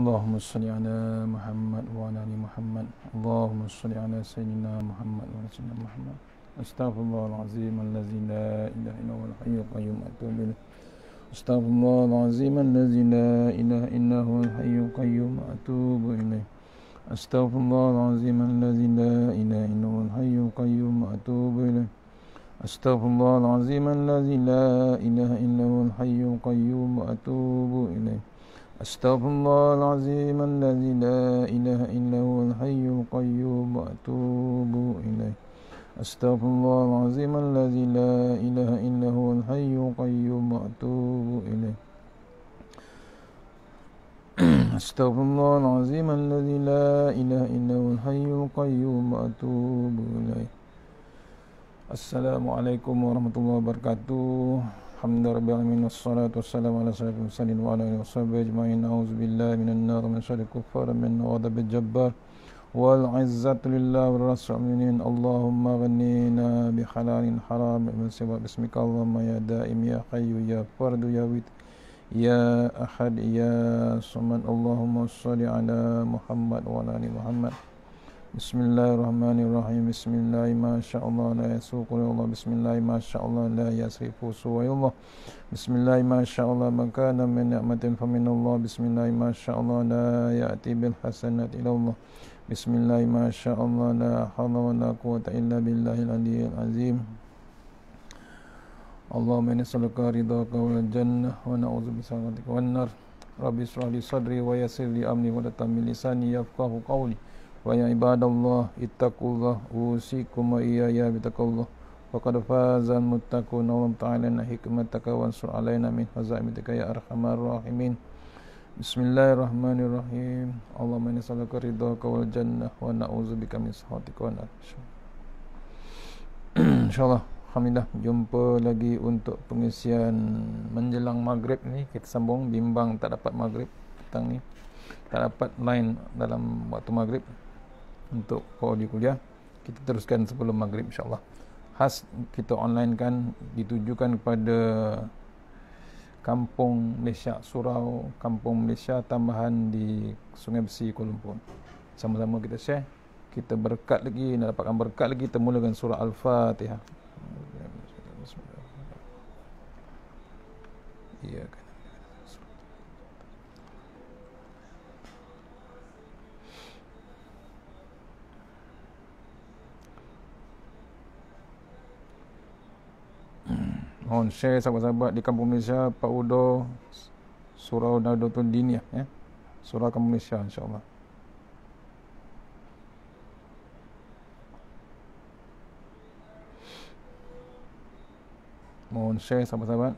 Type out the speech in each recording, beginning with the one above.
اللهم صل على محمد وعلى ال محمد اللهم صل على سيدنا محمد وعلى سيدنا محمد استغفر الله العظيم الذي لا اله الا هو الحي القيوم اتوب اليه استغفر الله العظيم الذي لا اله الا هو الحي القيوم اتوب اليه استغفر الله العظيم الذي لا اله الا هو الحي القيوم اتوب اليه استغفر الله العظيم الذي لا اله الا هو الحي القيوم اتوب اليه أستغفر الله العظيم الذي لا إله إلا هو الحي القيوم وأتوب إليه أستغفر الله العظيم الذي لا إله إلا هو الحي القيوم وأتوب إليه أستغفر الله العظيم الذي لا إله إلا هو الحي القيوم وأتوب إليه السلام عليكم ورحمة الله وبركاته الحمد لله رب العالمين والصلاة والسلام على سيد المرسلين وعلى آله وصحبه أجمعين أعوذ بالله من النار من شر الكفار من غضب الجبار والعزة لله والرسول المؤمنين اللهم غنينا بحلال حرام من سوى باسمك اللهم يا دائم يا حي يا فرد يا ويت يا أحد يا صمد اللهم صل على محمد وعلى آل محمد بسم الله الرحمن الرحيم بسم الله ما شاء الله لا يسوق الله بسم الله ما شاء الله لا يسرف سوى الله بسم الله ما شاء الله من كان من نعمة فمن الله بسم الله ما شاء الله لا يأتي بالحسنات إلى الله بسم الله ما شاء الله لا حول ولا قوة إلا بالله العلي العظيم اللهم نسألك رضاك والجنة ونعوذ بسخطك والنار ربي اشرح لي صدري ويسر لي أمري ولا تمل لساني يفقه قولي wa ya ibadallah ittaqullah usikum iya ya bitaqullah wa qad faza al muttaqun wa ta'ala na hikmatak wa ansur alaina min hazaimatika ya arhamar rahimin bismillahirrahmanirrahim allah mana salaka ridhaka wal jannah wa na'udzubika min sakhatika wa nar insyaallah Alhamdulillah jumpa lagi untuk pengisian menjelang maghrib ni kita sambung bimbang tak dapat maghrib petang ni tak dapat line dalam waktu maghrib untuk kodi kuliah kita teruskan sebelum maghrib insyaAllah khas kita online kan ditujukan kepada Kampung Malaysia Surau Kampung Malaysia tambahan di Sungai Besi Kuala Lumpur sama-sama kita share kita berkat lagi nak dapatkan berkat lagi kita mulakan surah Al-Fatihah ya kan mohon share sahabat-sahabat di kampung Malaysia Pak Udo Surau Nadotun Dinia ya. Eh? Surau Kampung Malaysia insyaAllah mohon share sahabat-sahabat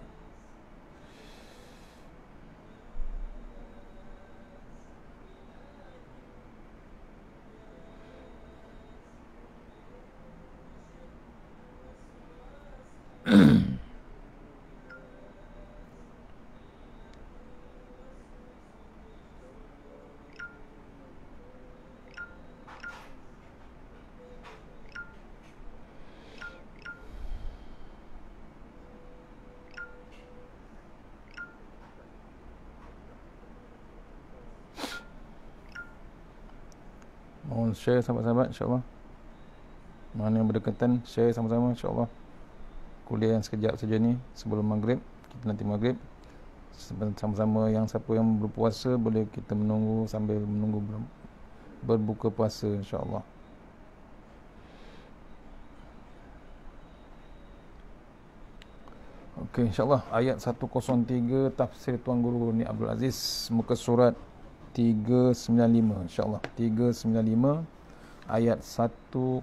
share sama-sama, insyaAllah mana yang berdekatan share sama-sama insyaAllah kuliah yang sekejap saja ni sebelum maghrib kita nanti maghrib sama-sama yang siapa yang berpuasa boleh kita menunggu sambil menunggu ber- berbuka puasa insyaAllah Okey insyaallah ayat 103 tafsir tuan guru ni Abdul Aziz muka surat 395 insyaallah 395 ayat 103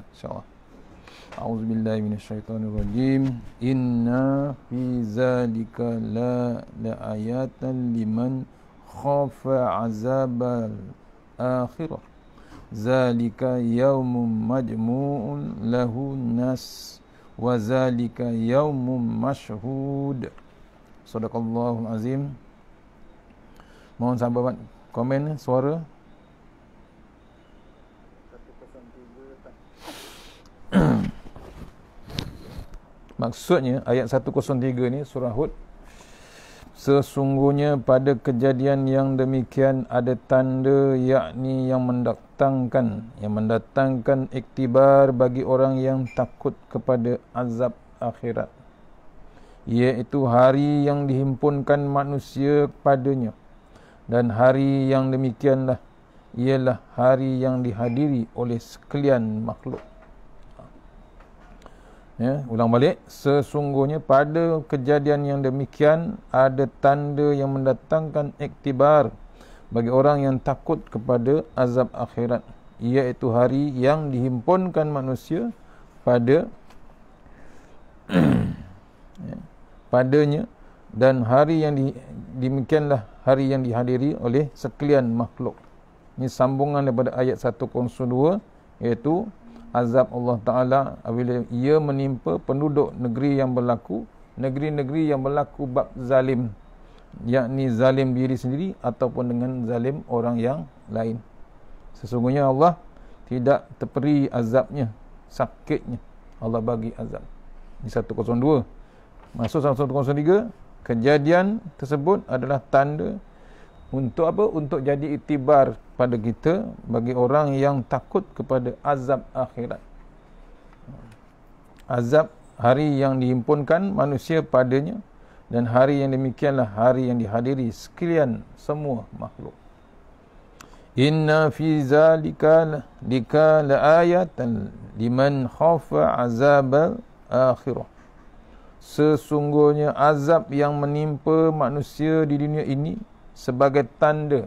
insyaallah auzubillahi minasyaitonir rajim inna fi zalika la la ayatan liman khafa azabal akhirah zalika yaumun majmu'un lahu nas wazalika zalika yaumun mashhud sadaqallahul azim Mohon sahabat komen suara. Maksudnya ayat 103 ni surah Hud Sesungguhnya pada kejadian yang demikian ada tanda yakni yang mendatangkan yang mendatangkan iktibar bagi orang yang takut kepada azab akhirat iaitu hari yang dihimpunkan manusia padanya dan hari yang demikianlah ialah hari yang dihadiri oleh sekalian makhluk. Ya, ulang balik, sesungguhnya pada kejadian yang demikian ada tanda yang mendatangkan iktibar bagi orang yang takut kepada azab akhirat iaitu hari yang dihimpunkan manusia pada ya, padanya dan hari yang di, demikianlah hari yang dihadiri oleh sekalian makhluk. Ini sambungan daripada ayat 102 iaitu azab Allah Ta'ala apabila ia menimpa penduduk negeri yang berlaku, negeri-negeri yang berlaku bab zalim yakni zalim diri sendiri ataupun dengan zalim orang yang lain. Sesungguhnya Allah tidak terperi azabnya, sakitnya. Allah bagi azab. Ini 102. Masuk 103, kejadian tersebut adalah tanda untuk apa? Untuk jadi itibar pada kita bagi orang yang takut kepada azab akhirat. Azab hari yang dihimpunkan manusia padanya dan hari yang demikianlah hari yang dihadiri sekalian semua makhluk. Inna fi zalika dikala ayatan liman khafa azab akhirah sesungguhnya azab yang menimpa manusia di dunia ini sebagai tanda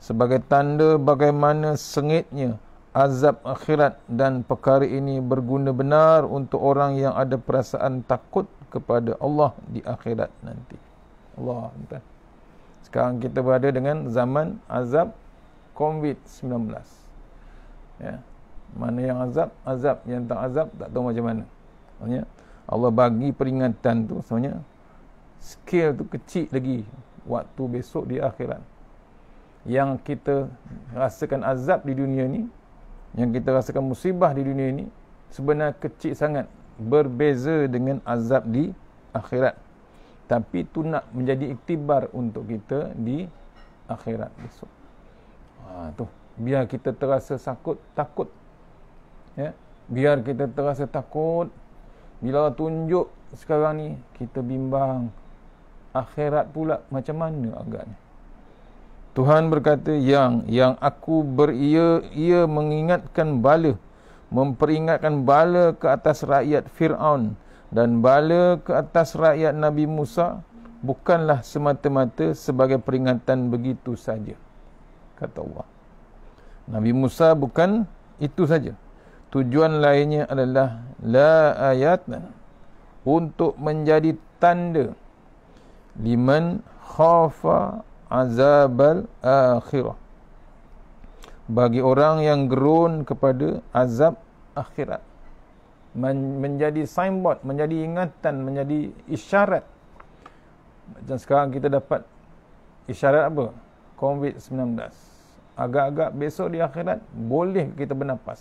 sebagai tanda bagaimana sengitnya azab akhirat dan perkara ini berguna benar untuk orang yang ada perasaan takut kepada Allah di akhirat nanti Allah sekarang kita berada dengan zaman azab COVID-19 ya mana yang azab azab yang tak azab tak tahu macam mana ya Allah bagi peringatan tu sebenarnya skill tu kecil lagi waktu besok di akhirat yang kita rasakan azab di dunia ni yang kita rasakan musibah di dunia ni sebenarnya kecil sangat berbeza dengan azab di akhirat tapi tu nak menjadi iktibar untuk kita di akhirat besok ha, tu biar kita terasa sakut takut ya biar kita terasa takut bila Allah tunjuk sekarang ni, kita bimbang akhirat pula macam mana agaknya. Tuhan berkata, yang yang aku beria, ia mengingatkan bala, memperingatkan bala ke atas rakyat Fir'aun dan bala ke atas rakyat Nabi Musa, bukanlah semata-mata sebagai peringatan begitu saja. Kata Allah. Nabi Musa bukan itu saja tujuan lainnya adalah la ayat untuk menjadi tanda liman khafa azabal akhirah bagi orang yang gerun kepada azab akhirat Men- menjadi signboard menjadi ingatan menjadi isyarat macam sekarang kita dapat isyarat apa covid-19 agak-agak besok di akhirat boleh kita bernafas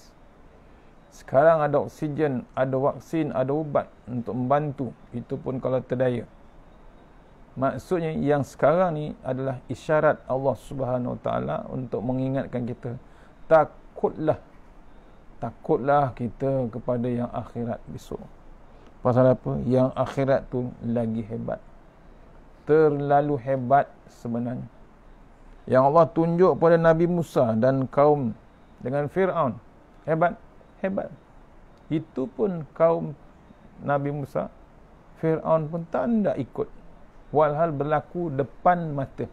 sekarang ada oksigen, ada vaksin, ada ubat untuk membantu. Itu pun kalau terdaya. Maksudnya yang sekarang ni adalah isyarat Allah Subhanahu Taala untuk mengingatkan kita takutlah takutlah kita kepada yang akhirat besok. Pasal apa? Yang akhirat tu lagi hebat. Terlalu hebat sebenarnya. Yang Allah tunjuk pada Nabi Musa dan kaum dengan Firaun. Hebat hebat. Itu pun kaum Nabi Musa, Fir'aun pun tak anda ikut. Walhal berlaku depan mata.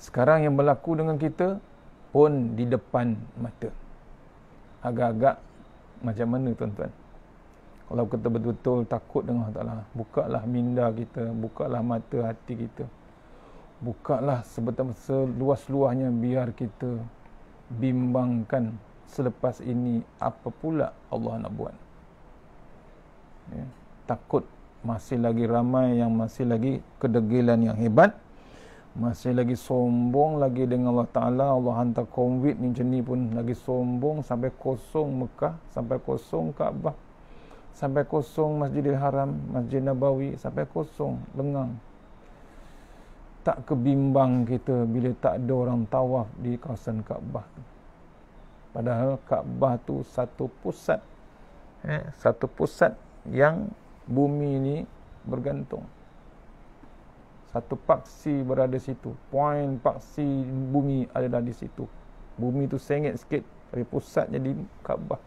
Sekarang yang berlaku dengan kita pun di depan mata. Agak-agak macam mana tuan-tuan? Kalau kita betul-betul takut dengan Allah Ta'ala, bukalah minda kita, bukalah mata hati kita. Bukalah sebetul seluas-luasnya biar kita bimbangkan selepas ini apa pula Allah nak buat ya. takut masih lagi ramai yang masih lagi kedegilan yang hebat masih lagi sombong lagi dengan Allah Ta'ala Allah hantar COVID ni macam ni pun lagi sombong sampai kosong Mekah sampai kosong Kaabah sampai kosong Masjidil Haram Masjid Nabawi sampai kosong lengang tak kebimbang kita bila tak ada orang tawaf di kawasan Kaabah tu padahal Kaabah tu satu pusat eh, satu pusat yang bumi ni bergantung satu paksi berada situ point paksi bumi ada di situ bumi tu sengit sikit dari pusat jadi Kaabah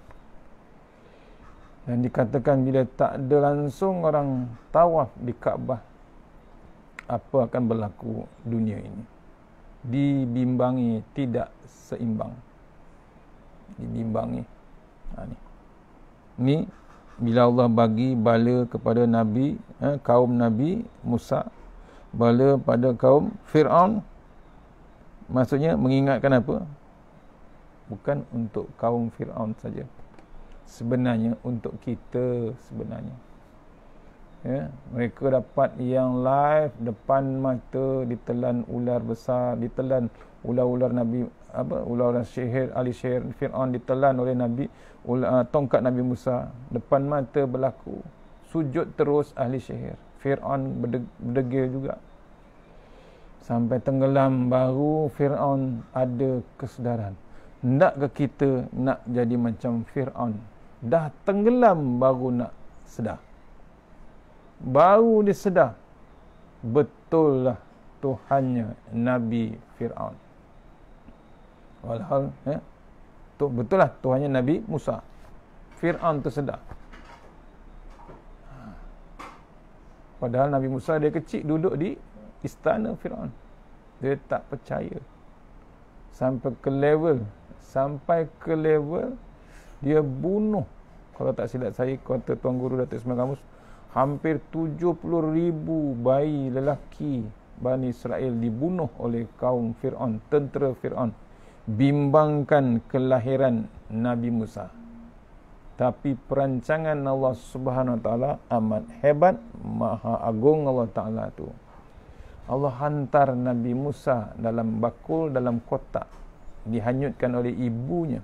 dan dikatakan bila tak ada langsung orang tawaf di Kaabah apa akan berlaku dunia ini dibimbangi tidak seimbang dibimbang ni. Ha, ni. Ni bila Allah bagi bala kepada Nabi, eh, kaum Nabi Musa, bala pada kaum Fir'aun, maksudnya mengingatkan apa? Bukan untuk kaum Fir'aun saja. Sebenarnya untuk kita sebenarnya. Ya, mereka dapat yang live depan mata ditelan ular besar, ditelan ular-ular Nabi apa ular-ular sihir ahli sihir Firaun ditelan oleh Nabi ular, ah, tongkat Nabi Musa depan mata berlaku sujud terus ahli sihir Firaun berdegil juga sampai tenggelam baru Firaun ada kesedaran nak ke kita nak jadi macam Firaun dah tenggelam baru nak sedar baru dia sedar betul lah Tuhannya Nabi Fir'aun Walhal ya. Tu betul lah Tuhannya Nabi Musa. Firaun tersedak. Padahal Nabi Musa dia kecil duduk di istana Firaun. Dia tak percaya. Sampai ke level sampai ke level dia bunuh kalau tak silap saya kata tuan guru Datuk Ismail Kamus hampir 70 ribu bayi lelaki Bani Israel dibunuh oleh kaum Fir'aun, tentera Fir'aun bimbangkan kelahiran Nabi Musa. Tapi perancangan Allah Subhanahu Wa Taala amat hebat, maha agung Allah Taala tu. Allah hantar Nabi Musa dalam bakul dalam kotak dihanyutkan oleh ibunya.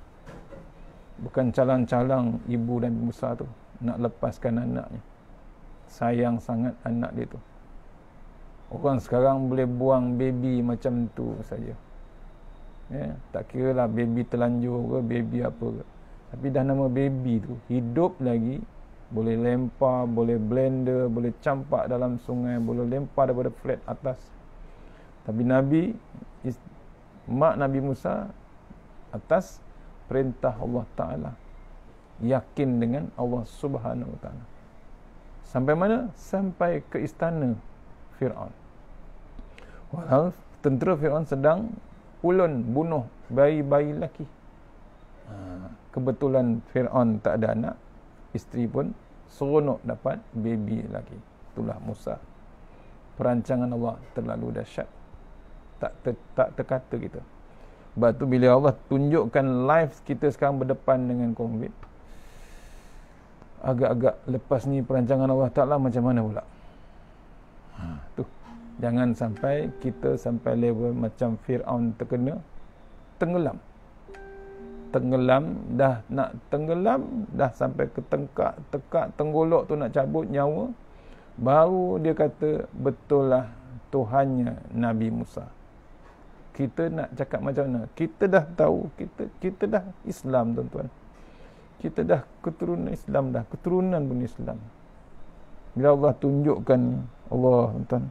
Bukan calang-calang ibu Nabi Musa tu nak lepaskan anaknya. Sayang sangat anak dia tu. Orang sekarang boleh buang baby macam tu saja. Ya, tak kira lah baby terlanjur ke, baby apa ke. Tapi dah nama baby tu, hidup lagi, boleh lempar, boleh blender, boleh campak dalam sungai, boleh lempar daripada flat atas. Tapi Nabi, is, mak Nabi Musa, atas perintah Allah Ta'ala. Yakin dengan Allah Subhanahu Wa Ta'ala. Sampai mana? Sampai ke istana Fir'aun. Walau tentera Fir'aun sedang ulun bunuh bayi-bayi lelaki. Ha, kebetulan Fir'aun tak ada anak, isteri pun seronok dapat baby lagi. Itulah Musa. Perancangan Allah terlalu dahsyat. Tak, ter, tak terkata kita. Sebab tu bila Allah tunjukkan life kita sekarang berdepan dengan COVID, agak-agak lepas ni perancangan Allah Ta'ala macam mana pula? Ha, tu jangan sampai kita sampai level macam Fir'aun terkena tenggelam tenggelam dah nak tenggelam dah sampai ke tengkak tekak tenggolok tu nak cabut nyawa baru dia kata betul lah Tuhannya Nabi Musa kita nak cakap macam mana kita dah tahu kita kita dah Islam tuan-tuan kita dah keturunan Islam dah keturunan pun Islam bila Allah tunjukkan Allah tuan-tuan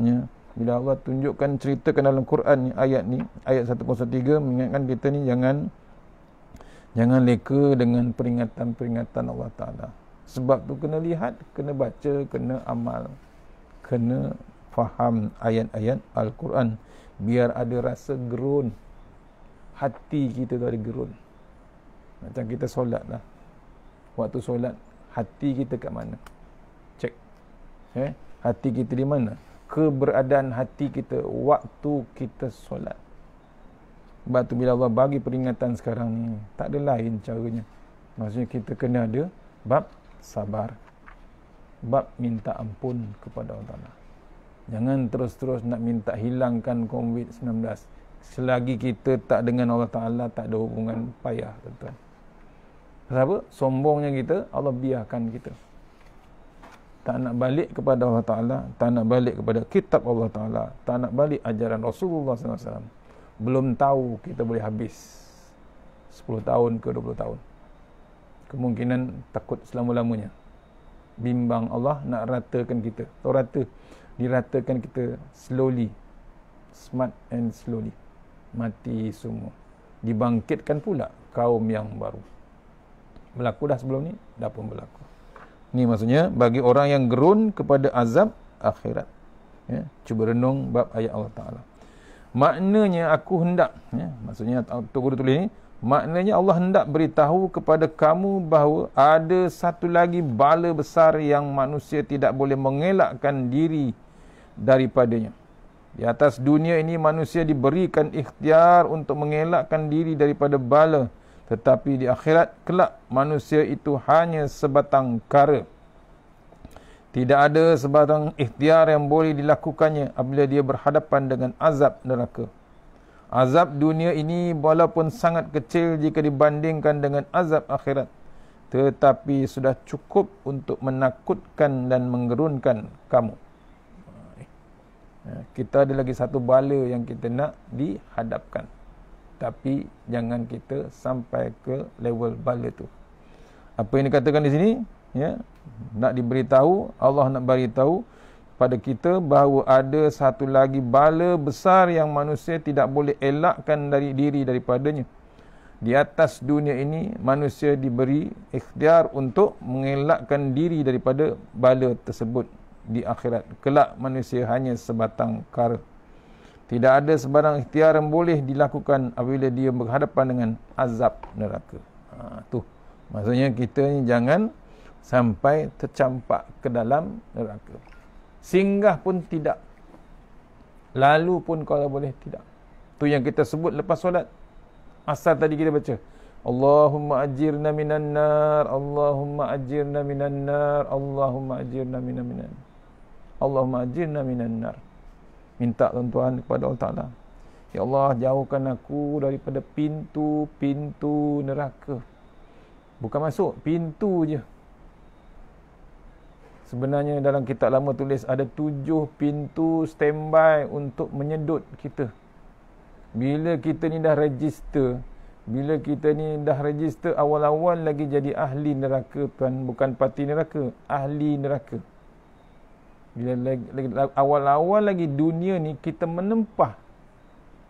Ya. Bila Allah tunjukkan cerita ke dalam Quran ni ayat ni ayat 103 mengingatkan kita ni jangan jangan leka dengan peringatan-peringatan Allah Taala. Sebab tu kena lihat, kena baca, kena amal, kena faham ayat-ayat Al-Quran biar ada rasa gerun hati kita tu ada gerun macam kita solat lah waktu solat hati kita kat mana cek eh? hati kita di mana keberadaan hati kita waktu kita solat. Sebab tu bila Allah bagi peringatan sekarang ni, tak ada lain caranya. Maksudnya kita kena ada bab sabar. Bab minta ampun kepada Allah Ta'ala. Jangan terus-terus nak minta hilangkan COVID-19. Selagi kita tak dengan Allah Ta'ala, tak ada hubungan payah. Tuan apa? Sombongnya kita, Allah biarkan kita tak nak balik kepada Allah Ta'ala, tak nak balik kepada kitab Allah Ta'ala, tak nak balik ajaran Rasulullah SAW. Belum tahu kita boleh habis 10 tahun ke 20 tahun. Kemungkinan takut selama-lamanya. Bimbang Allah nak ratakan kita. Tahu rata, diratakan kita slowly, smart and slowly. Mati semua. Dibangkitkan pula kaum yang baru. Berlaku dah sebelum ni, dah pun berlaku. Ini maksudnya bagi orang yang gerun kepada azab akhirat. Ya, cuba renung bab ayat Allah Ta'ala. Maknanya aku hendak, ya, maksudnya Tuan Guru tulis ini, maknanya Allah hendak beritahu kepada kamu bahawa ada satu lagi bala besar yang manusia tidak boleh mengelakkan diri daripadanya. Di atas dunia ini manusia diberikan ikhtiar untuk mengelakkan diri daripada bala tetapi di akhirat kelak manusia itu hanya sebatang kara tidak ada sebatang ikhtiar yang boleh dilakukannya apabila dia berhadapan dengan azab neraka azab dunia ini walaupun sangat kecil jika dibandingkan dengan azab akhirat tetapi sudah cukup untuk menakutkan dan menggerunkan kamu kita ada lagi satu bala yang kita nak dihadapkan tapi jangan kita sampai ke level bala tu apa yang dikatakan di sini ya nak diberitahu Allah nak beritahu pada kita bahawa ada satu lagi bala besar yang manusia tidak boleh elakkan dari diri daripadanya di atas dunia ini manusia diberi ikhtiar untuk mengelakkan diri daripada bala tersebut di akhirat kelak manusia hanya sebatang kara tidak ada sebarang ikhtiar yang boleh dilakukan apabila dia berhadapan dengan azab neraka. Ha, tu. Maksudnya kita ni jangan sampai tercampak ke dalam neraka. Singgah pun tidak. Lalu pun kalau boleh tidak. Tu yang kita sebut lepas solat. Asal tadi kita baca. Allahumma ajirna minan nar. Allahumma ajirna minan nar. Allahumma ajirna minan nar. Allahumma ajirna minan nar. Allahumma minta tuan-tuan kepada Allah Ta'ala Ya Allah jauhkan aku daripada pintu-pintu neraka bukan masuk pintu je sebenarnya dalam kitab lama tulis ada tujuh pintu standby untuk menyedut kita bila kita ni dah register bila kita ni dah register awal-awal lagi jadi ahli neraka tuan bukan parti neraka ahli neraka bila lagi, awal-awal lagi dunia ni kita menempah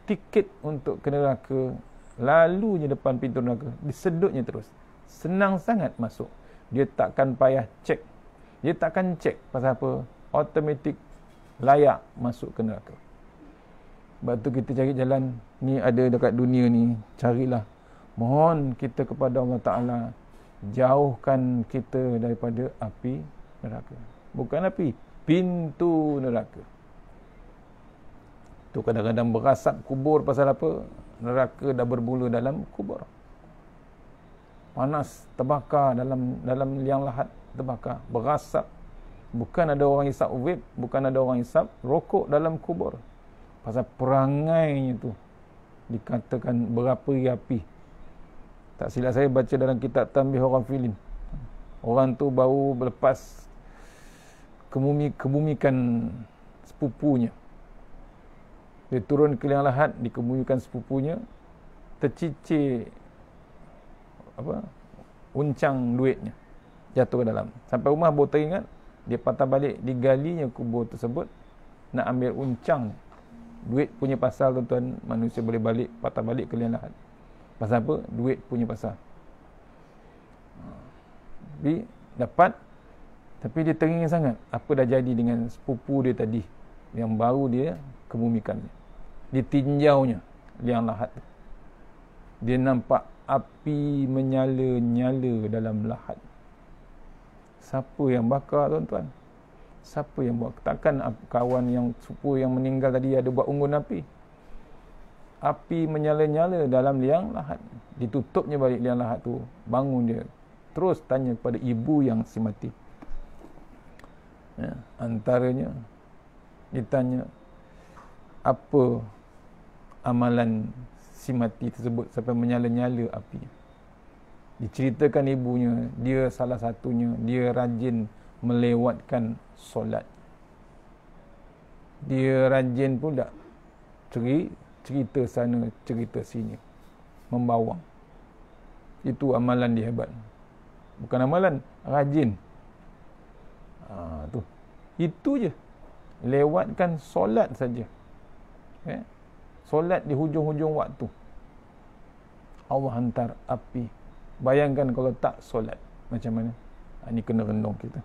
tiket untuk ke neraka lalu je depan pintu neraka disedutnya terus senang sangat masuk dia takkan payah cek dia takkan cek pasal apa automatic layak masuk ke neraka sebab tu kita cari jalan ni ada dekat dunia ni carilah mohon kita kepada Allah Ta'ala jauhkan kita daripada api neraka bukan api pintu neraka. Tu kadang-kadang berasap kubur pasal apa? Neraka dah berbulu dalam kubur. Panas terbakar dalam dalam liang lahat terbakar, berasap. Bukan ada orang hisap vip, bukan ada orang hisap rokok dalam kubur. Pasal perangainya tu dikatakan berapa api. Tak silap saya baca dalam kitab Tambih orang filim. Orang tu baru lepas kebumi, kebumikan sepupunya. Dia turun ke liang lahat, dikebumikan sepupunya, tercicir apa, uncang duitnya, jatuh ke dalam. Sampai rumah baru teringat, dia patah balik, digalinya kubur tersebut, nak ambil uncang Duit punya pasal tuan-tuan, manusia boleh balik, patah balik ke liang lahat. Pasal apa? Duit punya pasal. Tapi, dapat tapi dia teringin sangat apa dah jadi dengan sepupu dia tadi yang baru dia kebumikan. Dia tinjaunya liang lahat tu. Dia nampak api menyala-nyala dalam lahat. Siapa yang bakar tuan-tuan? Siapa yang buat? Takkan kawan yang sepupu yang meninggal tadi ada buat unggun api? Api menyala-nyala dalam liang lahat. Ditutupnya balik liang lahat tu. Bangun dia. Terus tanya kepada ibu yang si mati ya, antaranya ditanya apa amalan si mati tersebut sampai menyala-nyala api diceritakan ibunya dia salah satunya dia rajin melewatkan solat dia rajin pula ceri, cerita sana cerita sini membawang itu amalan dia hebat bukan amalan rajin Ha, tu. Itu je. Lewatkan solat saja. Eh? Solat di hujung-hujung waktu. Allah hantar api. Bayangkan kalau tak solat. Macam mana? Ha, ini kena renung kita.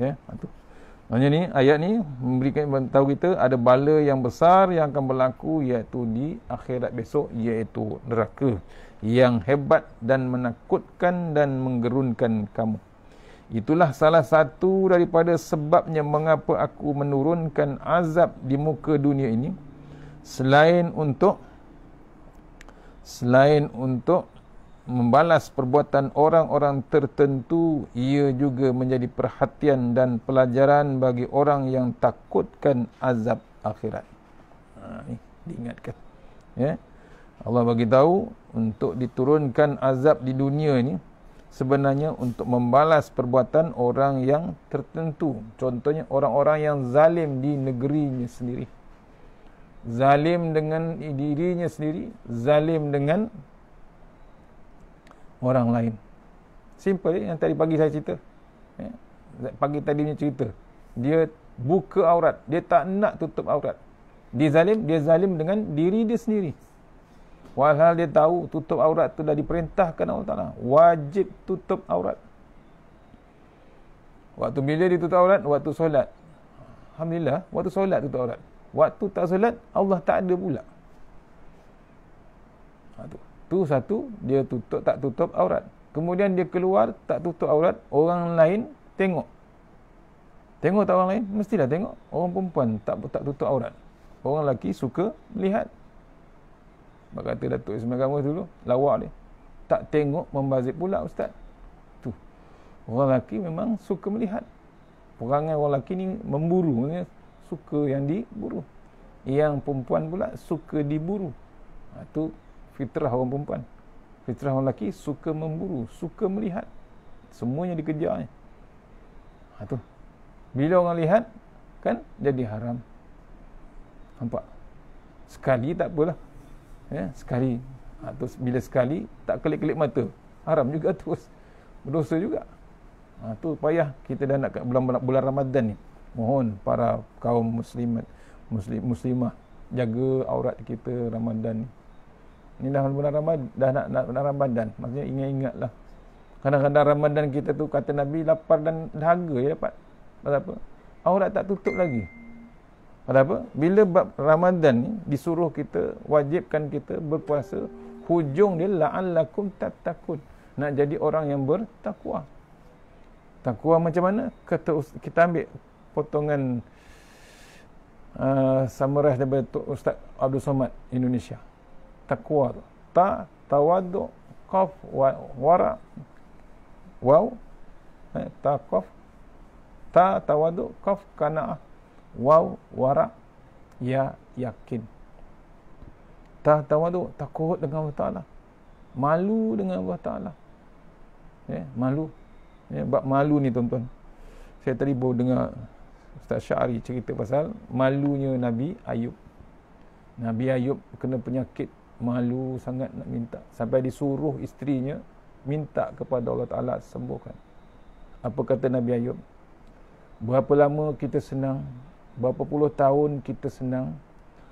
Ya, yeah? ha, tu. Hanya ni ayat ni memberikan tahu kita ada bala yang besar yang akan berlaku iaitu di akhirat besok iaitu neraka yang hebat dan menakutkan dan menggerunkan kamu. Itulah salah satu daripada sebabnya mengapa aku menurunkan azab di muka dunia ini selain untuk selain untuk membalas perbuatan orang-orang tertentu ia juga menjadi perhatian dan pelajaran bagi orang yang takutkan azab akhirat. Ha ni diingatkan. Ya. Allah bagi tahu untuk diturunkan azab di dunia ini sebenarnya untuk membalas perbuatan orang yang tertentu. Contohnya orang-orang yang zalim di negerinya sendiri. Zalim dengan dirinya sendiri, zalim dengan orang lain. Simple yang tadi pagi saya cerita. Ya, pagi tadi punya cerita. Dia buka aurat, dia tak nak tutup aurat. Dia zalim, dia zalim dengan diri dia sendiri. Walhal dia tahu tutup aurat tu dah diperintahkan Allah Ta'ala. Wajib tutup aurat. Waktu bila dia tutup aurat? Waktu solat. Alhamdulillah, waktu solat tutup aurat. Waktu tak solat, Allah tak ada pula. Ha, tu. satu, dia tutup tak tutup aurat. Kemudian dia keluar tak tutup aurat, orang lain tengok. Tengok tak orang lain? Mestilah tengok. Orang perempuan tak tak tutup aurat. Orang lelaki suka melihat berkata Datuk Ismail kamu dulu lawak ni tak tengok membazir pula ustaz tu orang lelaki memang suka melihat perangai orang lelaki ni memburu ya? suka yang diburu yang perempuan pula suka diburu itu ha, fitrah orang perempuan fitrah orang lelaki suka memburu suka melihat semuanya dikejar ya? ha, tu. bila orang lihat kan jadi haram nampak sekali tak apalah ya, sekali ha, terus bila sekali tak kelip kelip mata haram juga terus berdosa juga ha, tu payah kita dah nak bulan, bulan Ramadan ni mohon para kaum muslimat muslim muslimah jaga aurat kita Ramadan ni ni dah bulan Ramadan dah nak, nak, nak Ramadan maksudnya ingat-ingatlah kadang-kadang Ramadan kita tu kata Nabi lapar dan dahaga ya dapat apa aurat tak tutup lagi pada apa? Bila bab Ramadan ni disuruh kita wajibkan kita berpuasa, hujung dia la'allakum tattaqun. Nak jadi orang yang bertakwa. Takwa macam mana? Kata kita ambil potongan uh, samurah daripada Tuk Ustaz Abdul Somad Indonesia. Takwa tu. Ta, tawadu, qaf, wa, wara, waw, eh, ta, qaf, ta, tawadu, qaf, kana'ah waw wara ya yakin tah tawadu takut dengan Allah Taala malu dengan Allah Taala ya eh, malu ya eh, bab malu ni tuan-tuan saya tadi baru dengar Ustaz Syari cerita pasal malunya Nabi Ayub Nabi Ayub kena penyakit malu sangat nak minta sampai disuruh isterinya minta kepada Allah Taala sembuhkan apa kata Nabi Ayub berapa lama kita senang berapa puluh tahun kita senang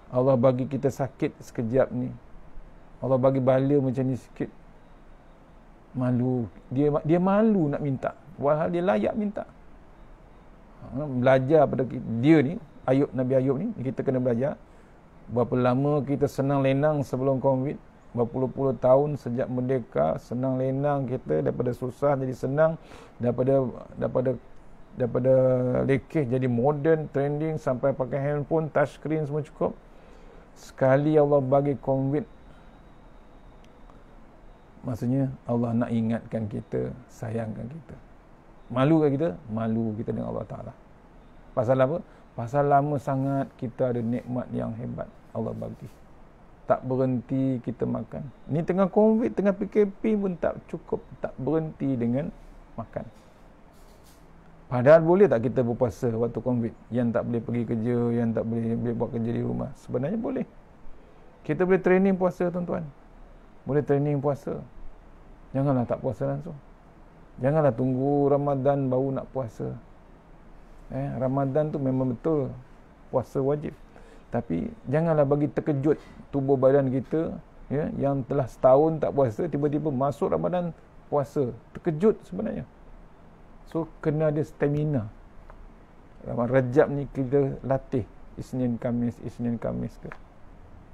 Allah bagi kita sakit sekejap ni Allah bagi bala macam ni sikit malu dia dia malu nak minta walhal dia layak minta ha, belajar pada dia ni Ayub Nabi Ayub ni kita kena belajar berapa lama kita senang lenang sebelum covid berpuluh-puluh tahun sejak merdeka senang lenang kita daripada susah jadi senang daripada daripada daripada lekeh jadi modern trending sampai pakai handphone touch screen semua cukup sekali Allah bagi covid maksudnya Allah nak ingatkan kita sayangkan kita malu ke kita malu kita dengan Allah Taala pasal apa pasal lama sangat kita ada nikmat yang hebat Allah bagi tak berhenti kita makan ni tengah covid tengah PKP pun tak cukup tak berhenti dengan makan Padahal boleh tak kita berpuasa waktu COVID? Yang tak boleh pergi kerja, yang tak boleh, boleh buat kerja di rumah. Sebenarnya boleh. Kita boleh training puasa, tuan-tuan. Boleh training puasa. Janganlah tak puasa langsung. Janganlah tunggu Ramadan baru nak puasa. Eh, Ramadan tu memang betul puasa wajib. Tapi janganlah bagi terkejut tubuh badan kita ya, yang telah setahun tak puasa, tiba-tiba masuk Ramadan puasa. Terkejut sebenarnya. So kena ada stamina. Ramadan Rajab ni kita latih Isnin Kamis Isnin Kamis ke.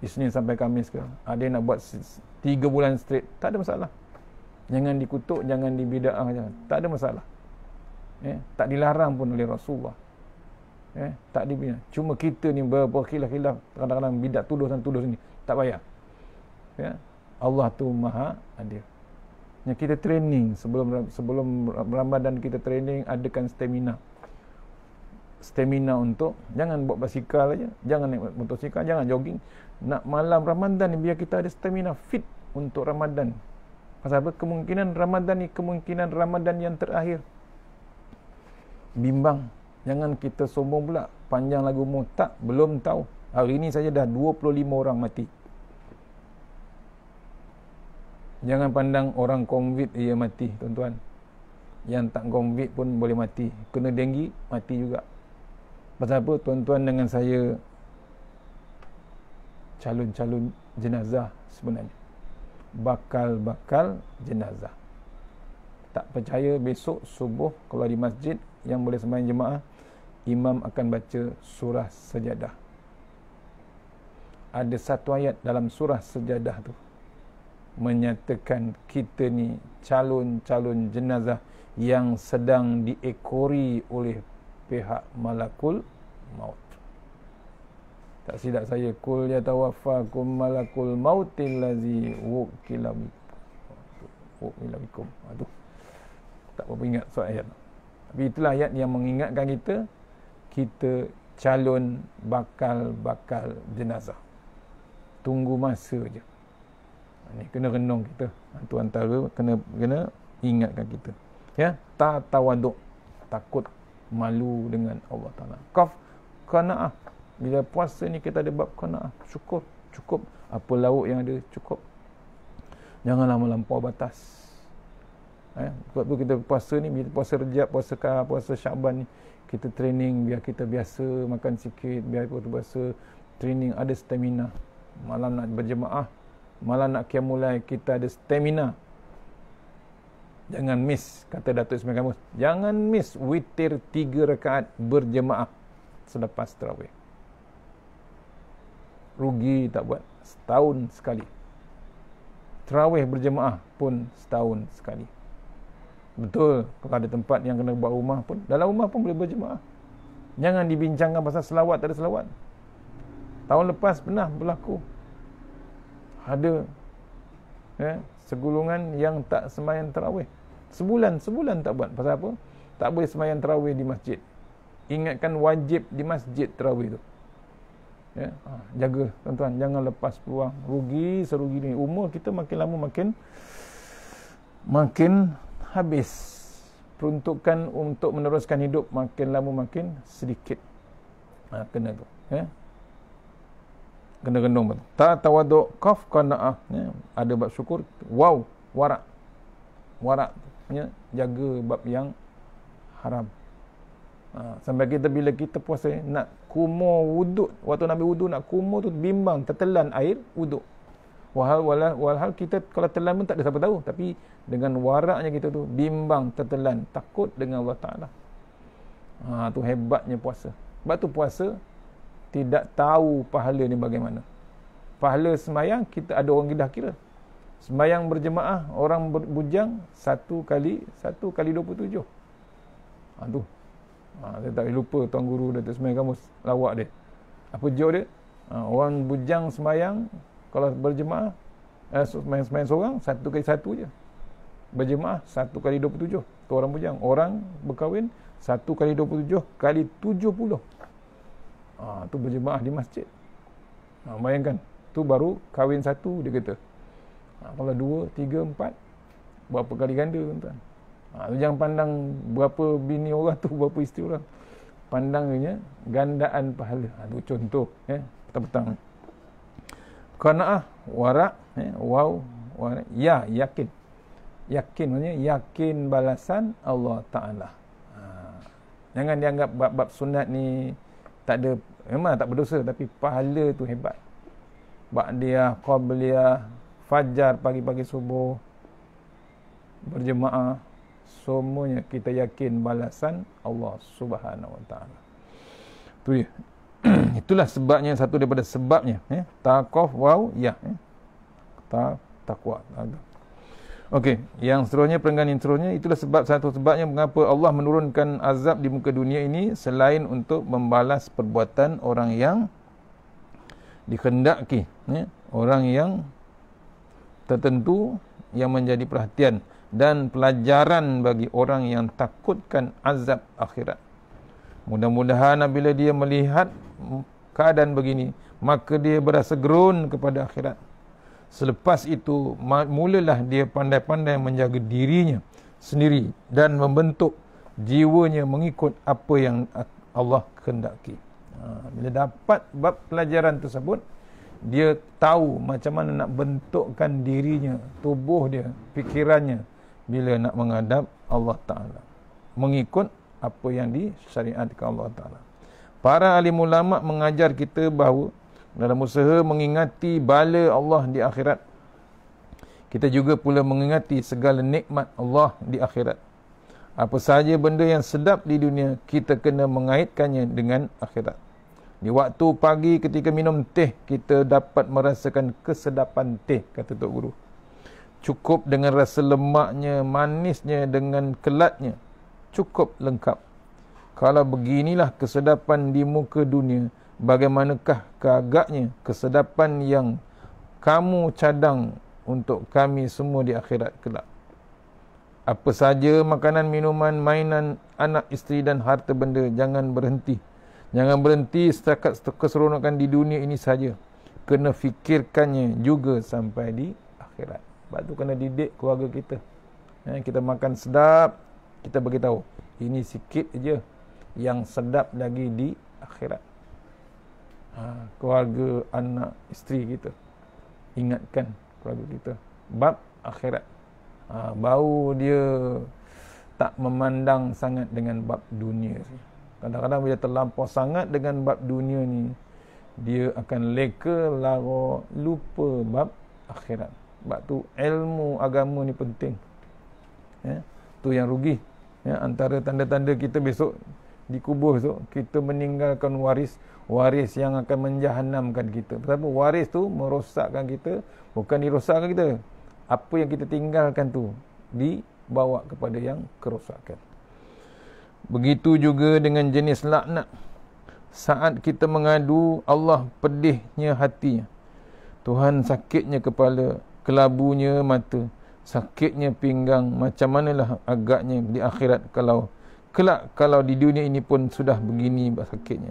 Isnin sampai Kamis. ke. Ada ah, ha, nak buat 3 bulan straight, tak ada masalah. Jangan dikutuk, jangan dibida'ah jangan. Tak ada masalah. Eh, tak dilarang pun oleh Rasulullah. Eh, tak dibina. Cuma kita ni berkhilaf-khilaf kadang-kadang bidak tuduh dan tuduh sini. Tak payah. Ya. Allah tu Maha Adil yang kita training sebelum sebelum Ramadan kita training adakan stamina stamina untuk jangan buat basikal aja jangan naik motosikal jangan jogging nak malam Ramadan ni biar kita ada stamina fit untuk Ramadan pasal apa kemungkinan Ramadan ni kemungkinan Ramadan yang terakhir bimbang jangan kita sombong pula panjang lagu umur tak belum tahu hari ni saja dah 25 orang mati Jangan pandang orang COVID ia mati, tuan-tuan. Yang tak COVID pun boleh mati. Kena denggi, mati juga. Pasal apa tuan-tuan dengan saya calon-calon jenazah sebenarnya. Bakal-bakal jenazah. Tak percaya besok subuh kalau di masjid yang boleh sembahyang jemaah, imam akan baca surah sejadah. Ada satu ayat dalam surah sejadah tu menyatakan kita ni calon-calon jenazah yang sedang diekori oleh pihak malakul maut. Tak silap saya kul ya tawaffakum malakul mautil lazi wukilabikum. Aduh. Tak apa ingat soal ayat. Tapi itulah ayat yang mengingatkan kita kita calon bakal-bakal jenazah. Tunggu masa je. Ini kena renung kita. Ha, tuan tahu. kena kena ingatkan kita. Ya, ta tawaduk takut malu dengan Allah Taala. Qaf qanaah. Bila puasa ni kita ada bab qanaah, Cukup, cukup apa lauk yang ada cukup. Jangan lama-lama batas. Ha, ya, sebab tu kita puasa ni bila puasa Rejab, puasa Ka, puasa Syaban ni kita training biar kita biasa makan sikit, biar kita biasa training ada stamina. Malam nak berjemaah malah nak kiam mulai kita ada stamina jangan miss kata Datuk Ismail Kamus jangan miss witir tiga rakaat berjemaah selepas terawih rugi tak buat setahun sekali terawih berjemaah pun setahun sekali betul kalau ada tempat yang kena buat rumah pun dalam rumah pun boleh berjemaah jangan dibincangkan pasal selawat tak ada selawat tahun lepas pernah berlaku ada ya, segulungan yang tak semayan terawih. Sebulan, sebulan tak buat. Pasal apa? Tak boleh semayan terawih di masjid. Ingatkan wajib di masjid terawih tu. Ya, ha, jaga tuan-tuan. Jangan lepas peluang. Rugi serugi ni. Umur kita makin lama makin makin habis. Peruntukan untuk meneruskan hidup makin lama makin sedikit. Ha, kena tu. Ya kena gendung betul. Ta tawadu qaf qanaah ya. Ada bab syukur waw warak. Warak ya jaga bab yang haram. Ha, sampai kita bila kita puasa nak kumur wuduk waktu Nabi wuduk nak kumur tu bimbang tertelan air wuduk. Walhal, walhal, walhal kita kalau telan pun tak ada siapa tahu tapi dengan waraknya kita tu bimbang tertelan takut dengan Allah Taala. Ha tu hebatnya puasa. Sebab tu puasa tidak tahu pahala ni bagaimana. Pahala semayang, kita ada orang gedah kira. Semayang berjemaah, orang bujang satu kali, satu kali dua puluh tujuh. Aduh, tu. Ha, saya tak lupa Tuan Guru tu Semayang Kamus, lawak dia. Apa jauh dia? Ha, orang bujang semayang, kalau berjemaah, eh, semayang, semayang seorang, satu kali satu je. Berjemaah, satu kali dua puluh tujuh. Itu orang bujang. Orang berkahwin, satu kali dua puluh tujuh, kali tujuh puluh. Ha, tu berjemaah di masjid. Ha, bayangkan, tu baru kahwin satu, dia kata. Ha, kalau dua, tiga, empat, berapa kali ganda, tuan-tuan. Ha, tu jangan pandang berapa bini orang tu, berapa isteri orang. Pandangnya, gandaan pahala. Ha, tu contoh, ya, eh, petang-petang. Kana'ah, warak, eh, waw, warak, ya, yakin. Yakin maknanya, yakin balasan Allah Ta'ala. Ha, jangan dianggap bab-bab sunat ni, tak ada memang tak berdosa tapi pahala tu hebat ba'diyah qabliyah fajar pagi-pagi subuh berjemaah semuanya kita yakin balasan Allah Subhanahu Wa Taala. Tu dia. Itulah sebabnya satu daripada sebabnya ya. Eh, Taqaf waw ya. Eh. Ta taqwa. Okey, yang seterusnya perenggan yang seterusnya itulah sebab satu sebabnya mengapa Allah menurunkan azab di muka dunia ini selain untuk membalas perbuatan orang yang dikehendaki, ya, orang yang tertentu yang menjadi perhatian dan pelajaran bagi orang yang takutkan azab akhirat. Mudah-mudahan apabila dia melihat keadaan begini, maka dia berasa gerun kepada akhirat. Selepas itu, mulalah dia pandai-pandai menjaga dirinya sendiri dan membentuk jiwanya mengikut apa yang Allah kehendaki. Ha, bila dapat bab pelajaran tersebut, dia tahu macam mana nak bentukkan dirinya, tubuh dia, fikirannya bila nak menghadap Allah Ta'ala. Mengikut apa yang disyariatkan Allah Ta'ala. Para alim ulama mengajar kita bahawa dalam usaha mengingati bala Allah di akhirat. Kita juga pula mengingati segala nikmat Allah di akhirat. Apa sahaja benda yang sedap di dunia, kita kena mengaitkannya dengan akhirat. Di waktu pagi ketika minum teh, kita dapat merasakan kesedapan teh, kata Tok Guru. Cukup dengan rasa lemaknya, manisnya, dengan kelatnya. Cukup lengkap. Kalau beginilah kesedapan di muka dunia, bagaimanakah keagaknya kesedapan yang kamu cadang untuk kami semua di akhirat kelak. Apa saja makanan, minuman, mainan, anak, isteri dan harta benda, jangan berhenti. Jangan berhenti setakat keseronokan di dunia ini saja. Kena fikirkannya juga sampai di akhirat. Sebab tu kena didik keluarga kita. Ya, kita makan sedap, kita bagi tahu. Ini sikit aja yang sedap lagi di akhirat. Ha, keluarga, anak, isteri kita. Ingatkan keluarga kita. Bab akhirat. Ha, bau dia tak memandang sangat dengan bab dunia. Kadang-kadang bila terlampau sangat dengan bab dunia ni, dia akan leka, lara, lupa bab akhirat. Sebab tu ilmu agama ni penting. Ya? Tu yang rugi. Ya? Antara tanda-tanda kita besok, dikubur kubur besok, kita meninggalkan waris, waris yang akan menjahannamkan kita. Pertama, waris tu merosakkan kita, bukan dirosakkan kita. Apa yang kita tinggalkan tu dibawa kepada yang kerosakan. Begitu juga dengan jenis laknat. Saat kita mengadu, Allah pedihnya hatinya. Tuhan sakitnya kepala, kelabunya mata, sakitnya pinggang. Macam manalah agaknya di akhirat kalau kelak kalau di dunia ini pun sudah begini sakitnya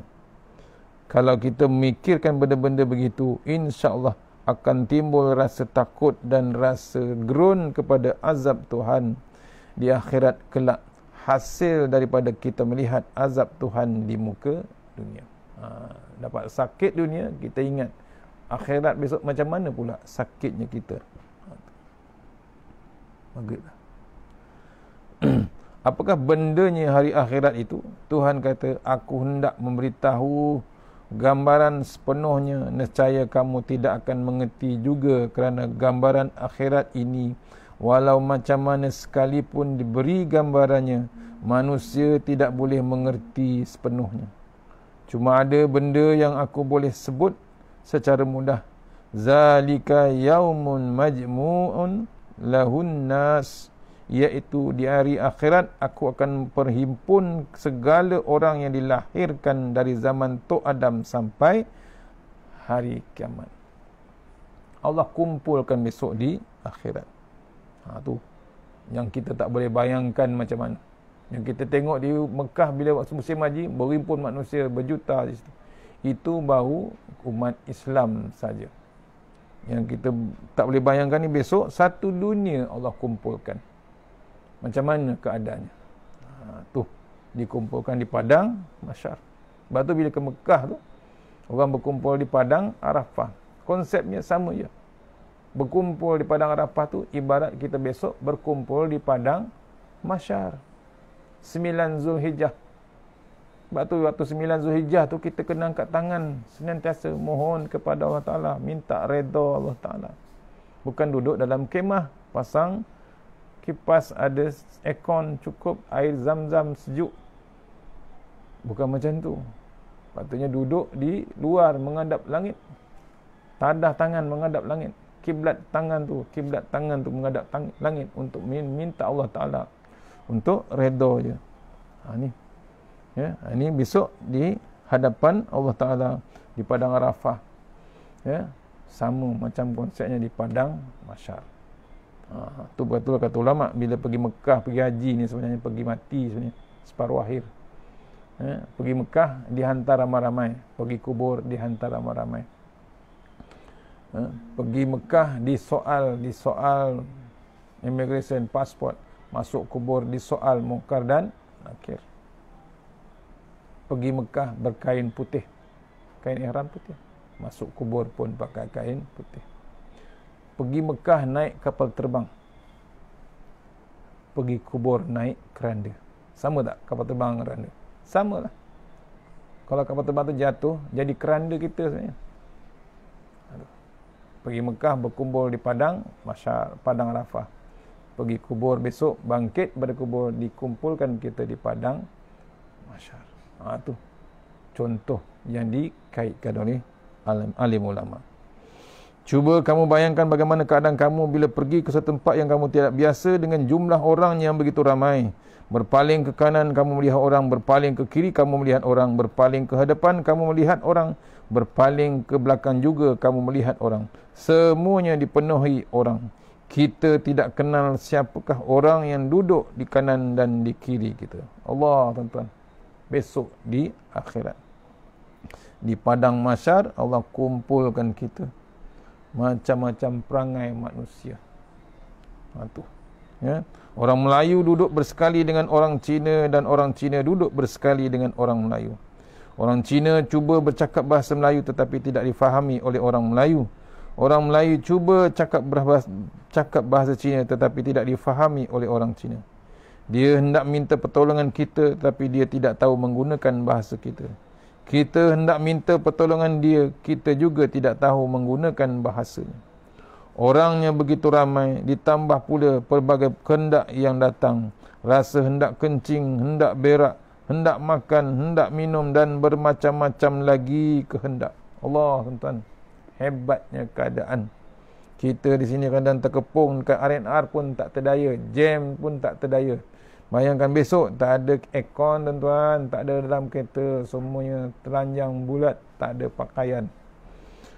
kalau kita memikirkan benda-benda begitu insyaallah akan timbul rasa takut dan rasa gerun kepada azab Tuhan di akhirat kelak hasil daripada kita melihat azab Tuhan di muka dunia ha, dapat sakit dunia kita ingat akhirat besok macam mana pula sakitnya kita ha, maghriblah Apakah bendanya hari akhirat itu? Tuhan kata, aku hendak memberitahu gambaran sepenuhnya nescaya kamu tidak akan mengerti juga kerana gambaran akhirat ini walau macam mana sekalipun diberi gambarannya manusia tidak boleh mengerti sepenuhnya cuma ada benda yang aku boleh sebut secara mudah zalika yaumun majmuun lahun nas iaitu di hari akhirat aku akan perhimpun segala orang yang dilahirkan dari zaman Tok Adam sampai hari kiamat. Allah kumpulkan besok di akhirat. Ha tu yang kita tak boleh bayangkan macam mana. Yang kita tengok di Mekah bila waktu musim haji berhimpun manusia berjuta di situ. Itu baru umat Islam saja. Yang kita tak boleh bayangkan ni besok satu dunia Allah kumpulkan macam mana keadaannya ha, tu dikumpulkan di padang masyar lepas tu bila ke Mekah tu orang berkumpul di padang Arafah konsepnya sama je berkumpul di padang Arafah tu ibarat kita besok berkumpul di padang masyar 9 Zulhijjah sebab tu waktu 9 Zulhijjah tu kita kena angkat tangan senantiasa mohon kepada Allah Ta'ala minta redha Allah Ta'ala bukan duduk dalam kemah pasang kipas ada aircon cukup air zam-zam sejuk bukan macam tu patutnya duduk di luar menghadap langit tadah tangan menghadap langit kiblat tangan tu kiblat tangan tu menghadap langit untuk minta Allah Ta'ala untuk redha je ha, ni ya ha, ni besok di hadapan Allah Ta'ala di padang Arafah ya sama macam konsepnya di padang masyarakat Ah, tu betul kata ulama bila pergi Mekah pergi haji ni sebenarnya pergi mati sebenarnya separuh akhir. Ha, pergi Mekah dihantar ramai-ramai, pergi kubur dihantar ramai-ramai. Ha, pergi Mekah disoal, disoal immigration passport, masuk kubur disoal mukar dan akhir. Pergi Mekah berkain putih. Kain ihram putih. Masuk kubur pun pakai kain putih pergi Mekah naik kapal terbang pergi kubur naik keranda sama tak kapal terbang keranda sama lah kalau kapal terbang tu jatuh jadi keranda kita sebenarnya pergi Mekah berkumpul di Padang Masyar Padang Arafah pergi kubur besok bangkit pada kubur dikumpulkan kita di Padang Masyar ha, tu contoh yang dikaitkan oleh alim, alim ulama' Cuba kamu bayangkan bagaimana keadaan kamu bila pergi ke satu tempat yang kamu tidak biasa dengan jumlah orang yang begitu ramai. Berpaling ke kanan kamu melihat orang, berpaling ke kiri kamu melihat orang, berpaling ke hadapan kamu melihat orang, berpaling ke belakang juga kamu melihat orang. Semuanya dipenuhi orang. Kita tidak kenal siapakah orang yang duduk di kanan dan di kiri kita. Allah tuan-tuan. Besok di akhirat. Di padang masyar Allah kumpulkan kita macam-macam perangai manusia. Ha tu. Ya. Orang Melayu duduk bersekali dengan orang Cina dan orang Cina duduk bersekali dengan orang Melayu. Orang Cina cuba bercakap bahasa Melayu tetapi tidak difahami oleh orang Melayu. Orang Melayu cuba cakap bahasa, cakap bahasa Cina tetapi tidak difahami oleh orang Cina. Dia hendak minta pertolongan kita tetapi dia tidak tahu menggunakan bahasa kita. Kita hendak minta pertolongan dia, kita juga tidak tahu menggunakan bahasanya. Orangnya begitu ramai, ditambah pula pelbagai kehendak yang datang. Rasa hendak kencing, hendak berak, hendak makan, hendak minum dan bermacam-macam lagi kehendak. Allah tuan-tuan, hebatnya keadaan. Kita di sini kadang terkepung dekat R&R pun tak terdaya, jam pun tak terdaya. Bayangkan besok tak ada aircon tuan-tuan, tak ada dalam kereta, semuanya telanjang bulat, tak ada pakaian.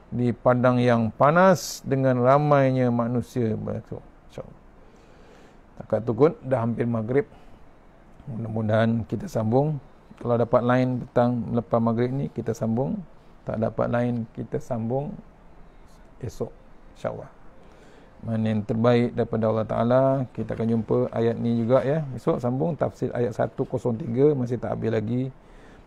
Di padang yang panas dengan ramainya manusia besok. Tak takat tukut, dah hampir maghrib. Mudah-mudahan kita sambung. Kalau dapat lain petang lepas maghrib ni, kita sambung. Tak dapat lain, kita sambung esok. InsyaAllah mana yang terbaik daripada Allah Ta'ala kita akan jumpa ayat ni juga ya esok sambung tafsir ayat 103 masih tak habis lagi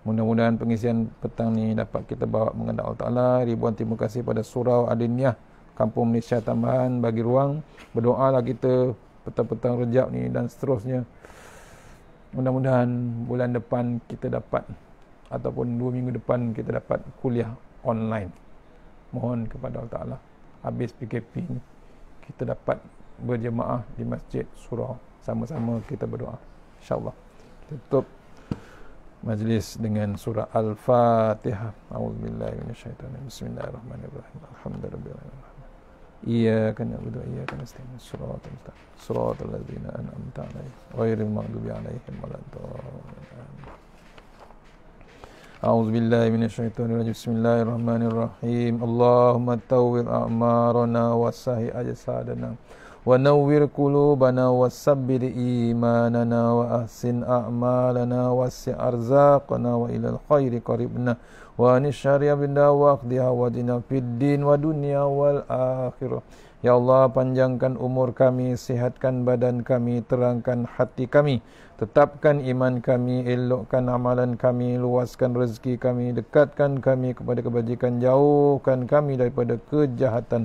mudah-mudahan pengisian petang ni dapat kita bawa mengenai Allah Ta'ala ribuan terima kasih pada surau Adiniah kampung Malaysia tambahan bagi ruang berdoa lah kita petang-petang rejab ni dan seterusnya mudah-mudahan bulan depan kita dapat ataupun dua minggu depan kita dapat kuliah online mohon kepada Allah Ta'ala habis PKP ni kita dapat berjemaah di masjid surau sama-sama kita berdoa insyaallah kita tutup majlis dengan surah al-fatihah auzubillahi minasyaitonir bismillahirrahmanirrahim alhamdulillahirabbil Iyyaka na'budu wa iyyaka nasta'in. Shiratal mustaqim. Shiratal ladzina an'amta 'alaihim, ghairil maghdubi 'alaihim waladdallin. أعوذ بالله من الشيطان الرجيم بسم الله الرحمن الرحيم اللهم توّر أعمارنا وسهي أجسادنا ونوّر قلوبنا وثبت إيماننا وأحسن أعمالنا وسع أرزاقنا وإلى الخير قربنا وأن الشر يبدا وأخذها ودنا في الدين والدنيا والآخرة Ya Allah panjangkan umur kami sihatkan badan kami terangkan hati kami Tetapkan iman kami, elokkan amalan kami, luaskan rezeki kami, dekatkan kami kepada kebajikan, jauhkan kami daripada kejahatan.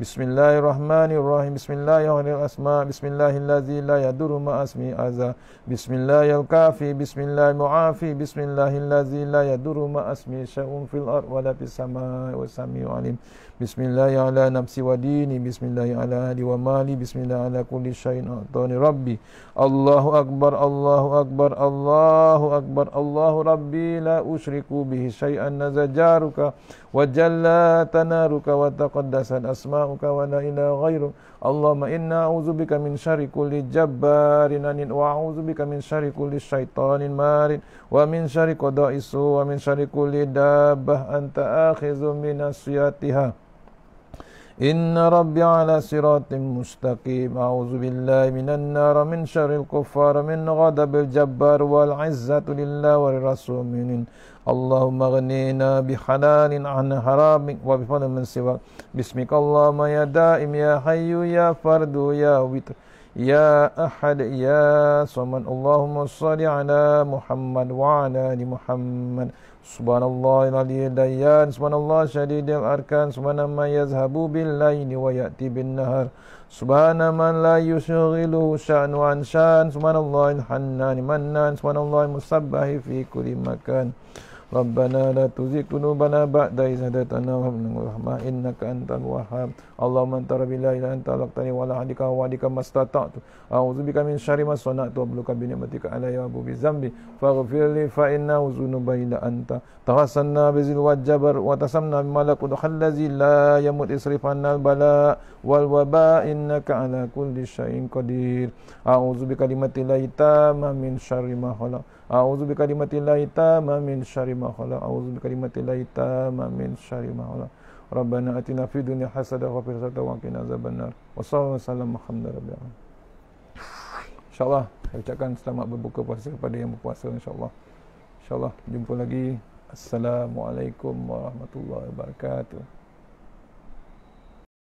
بسم الله الرحمن الرحيم بسم الله يغن الأسماء بسم الله الذي لا يدر ما أسمي أذى بسم الله الكافي بسم الله المعافي بسم الله الذي لا يدر ما أسمي شاء في الأرض ولا في السماء والسميع عليم Bismillah ala nafsi wa dini Bismillah ala ahli wa mali Bismillah ala kulli syain a'tani rabbi Allahu akbar, Allahu akbar, Allahu akbar Allahu rabbi la usyriku bihi syai'an nazajaruka Wa jalla tanaruka wa taqaddasan asma'uka wa la ila ghairu Allahumma inna a'udzubika min syarri kulli jabbarin anin wa a'udzubika min syarri kulli syaitanin marin wa min syarri qada'isu wa min syarri kulli dabbah anta akhizu min asyatiha إن ربي على صراط مستقيم أعوذ بالله من النار من شر الكفار من غضب الجبار والعزة لله وللرسول منين اللهم اغننا بحلال عن حرام وبفضل من سواك بسمك اللهم يا دائم يا حي يا فرد يا وتر يا أحد يا صمد اللهم صل على محمد وعلى آل محمد Subhanallah al-aliyyil Subhanallah syadidil arkan Subhanallah man bil billayni wa ya'ti bil nahar Subhanallah man la yushughilu sya'nu an sya'n Subhanallah al-hannani Subhanallah al-musabbahi fi kulli makan. ربنا لا تزغ قلوبنا بعد إذ هديتنا وهب لنا من إنك أنت الوهاب اللهم أنت ربي لا إله أنت خلقتني ولا حدك وحدك ما استطعت أعوذ بك من شر ما صنعت وأبلغك بنعمتك علي وأبو بذنبي فاغفر لي فإنه ذنوب إلا أنت تغسلنا بذي الوجبر وتسمنا بملك الخل الذي لا يموت اصرف عنا البلاء والوباء إنك على كل شيء قدير أعوذ بكلمة الله التامة من شر ما خلق A'udzu bi kalimatillahi tamma min syarri ma khalaq. A'udzu bi kalimatillahi tamma min syarri ma khalaq. Rabbana atina fid dunya hasanah wa fil akhirati wa qina azabannar. Wa sallallahu wasallam Muhammadur rabbil Insyaallah saya ucapkan selamat berbuka puasa kepada yang berpuasa insyaallah. Insyaallah jumpa lagi. Assalamualaikum warahmatullahi wabarakatuh.